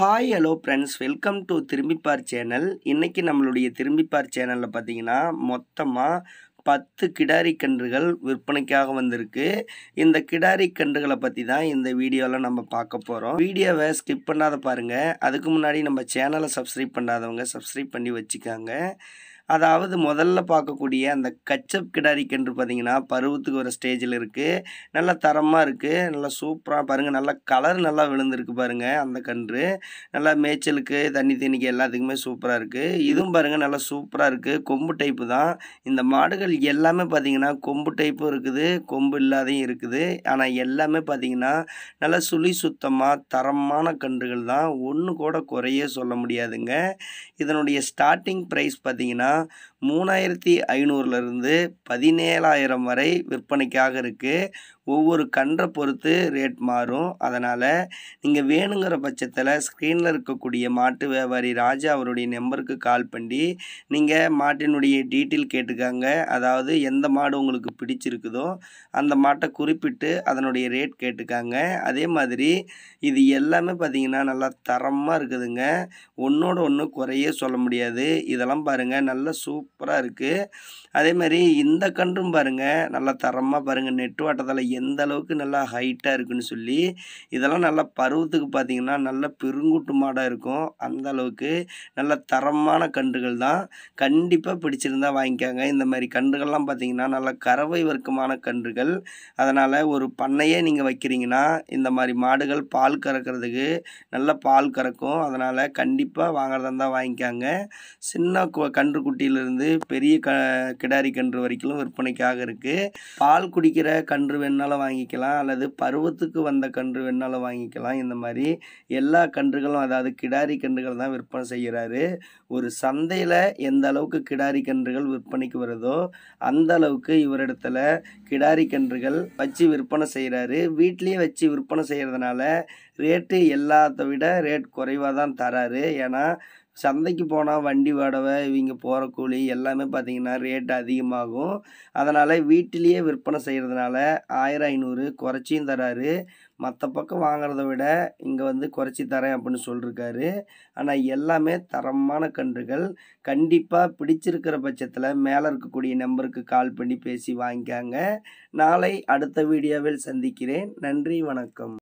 hi hello friends welcome to Thirumbippaar channel இன்றைக்கி நம்மளுடைய திரும்பிப்பார் சேனலில் பார்த்தீங்கன்னா மொத்தமாக பத்து கிடாரி கன்றுகள் விற்பனைக்காக வந்திருக்கு இந்த கிடாரி கன்றுகளை பற்றி தான் இந்த வீடியோவில் நம்ம பார்க்க போகிறோம் வீடியோவை ஸ்கிப் பண்ணாத பாருங்கள் அதுக்கு முன்னாடி நம்ம சேனலை சப்ஸ்கிரைப் பண்ணாதவங்க சப்ஸ்கிரைப் பண்ணி வச்சுக்காங்க அதாவது முதல்ல பார்க்கக்கூடிய அந்த கச்சப் கிடாரி கன்று பார்த்தீங்கன்னா பருவத்துக்கு ஒரு ஸ்டேஜில் இருக்குது நல்லா தரமாக இருக்குது நல்லா சூப்பராக பாருங்கள் நல்லா கலர் நல்லா விழுந்திருக்கு பாருங்கள் அந்த கன்று நல்லா மேய்ச்சலுக்கு தண்ணி தண்ணிக்கு எல்லாத்துக்குமே சூப்பராக இருக்குது இதுவும் பாருங்கள் நல்லா சூப்பராக இருக்குது கொம்பு டைப்பு தான் இந்த மாடுகள் எல்லாமே பார்த்திங்கன்னா கொம்பு டைப்பும் இருக்குது கொம்பு இல்லாதையும் இருக்குது ஆனால் எல்லாமே பார்த்திங்கன்னா நல்லா சுழி சுத்தமாக தரமான கன்றுகள் தான் ஒன்று கூட குறையே சொல்ல முடியாதுங்க இதனுடைய ஸ்டார்டிங் ப்ரைஸ் பார்த்திங்கன்னா மூணாயிரத்தி ஐநூறுலேருந்து பதினேழாயிரம் வரை விற்பனைக்காக இருக்குது ஒவ்வொரு கன்றை பொறுத்து ரேட் மாறும் அதனால் நீங்கள் வேணுங்கிற பட்சத்தில் ஸ்க்ரீனில் இருக்கக்கூடிய மாட்டு வியாபாரி ராஜா அவருடைய நம்பருக்கு கால் பண்ணி நீங்கள் மாட்டினுடைய டீட்டெயில் கேட்டுக்காங்க அதாவது எந்த மாடு உங்களுக்கு பிடிச்சிருக்குதோ அந்த மாட்டை குறிப்பிட்டு அதனுடைய ரேட் கேட்டுக்காங்க அதே மாதிரி இது எல்லாமே பார்த்திங்கன்னா நல்லா தரமாக இருக்குதுங்க ஒன்றோட ஒன்று குறையே சொல்ல முடியாது இதெல்லாம் பாருங்கள் நல்ல நல்லா சூப்பராக இருக்குது அதே மாதிரி இந்த கன்றும் பாருங்கள் நல்லா தரமாக பாருங்கள் நெட்டு வாட்டத்தில் எந்த அளவுக்கு நல்லா ஹைட்டாக இருக்குன்னு சொல்லி இதெல்லாம் நல்லா பருவத்துக்கு பார்த்திங்கன்னா நல்ல பெருங்குட்டு மாடாக இருக்கும் அந்த அளவுக்கு நல்ல தரமான கன்றுகள் தான் கண்டிப்பாக பிடிச்சிருந்தா வாங்கிக்காங்க இந்த மாதிரி கன்றுகள்லாம் பார்த்திங்கன்னா நல்லா கறவை வர்க்கமான கன்றுகள் அதனால் ஒரு பண்ணையே நீங்கள் வைக்கிறீங்கன்னா இந்த மாதிரி மாடுகள் பால் கறக்கிறதுக்கு நல்ல பால் கறக்கும் அதனால் கண்டிப்பாக வாங்குறதா இருந்தால் வாங்கிக்காங்க சின்ன கன்று குட்டியிலேருந்து பெரிய க கிடாரி கன்று வரைக்கும் விற்பனைக்காக இருக்குது பால் குடிக்கிற கன்று வேணாலும் வாங்கிக்கலாம் அல்லது பருவத்துக்கு வந்த கன்று வேணாலும் வாங்கிக்கலாம் இந்த மாதிரி எல்லா கன்றுகளும் அதாவது கிடாரி கன்றுகள் தான் விற்பனை செய்கிறாரு ஒரு சந்தையில் எந்த அளவுக்கு கிடாரி கன்றுகள் விற்பனைக்கு வருதோ அந்த அளவுக்கு இவரிடத்துல கிடாரி கன்றுகள் வச்சு விற்பனை செய்கிறாரு வீட்லேயே வச்சு விற்பனை செய்கிறதுனால ரேட்டு எல்லாத்த விட ரேட் குறைவாக தான் தராரு ஏன்னா சந்தைக்கு போனால் வண்டி வாடகை இவங்க போகிற கூலி எல்லாமே பார்த்திங்கன்னா ரேட் அதிகமாகும் அதனால் வீட்டிலேயே விற்பனை செய்கிறதுனால ஆயிரம் ஐநூறு குறைச்சியும் தராரு மற்ற பக்கம் வாங்குறத விட இங்கே வந்து குறைச்சி தரேன் அப்படின்னு சொல்லியிருக்காரு ஆனால் எல்லாமே தரமான கன்றுகள் கண்டிப்பாக பிடிச்சிருக்கிற பட்சத்தில் மேலே இருக்கக்கூடிய நம்பருக்கு கால் பண்ணி பேசி வாங்கிக்காங்க நாளை அடுத்த வீடியோவில் சந்திக்கிறேன் நன்றி வணக்கம்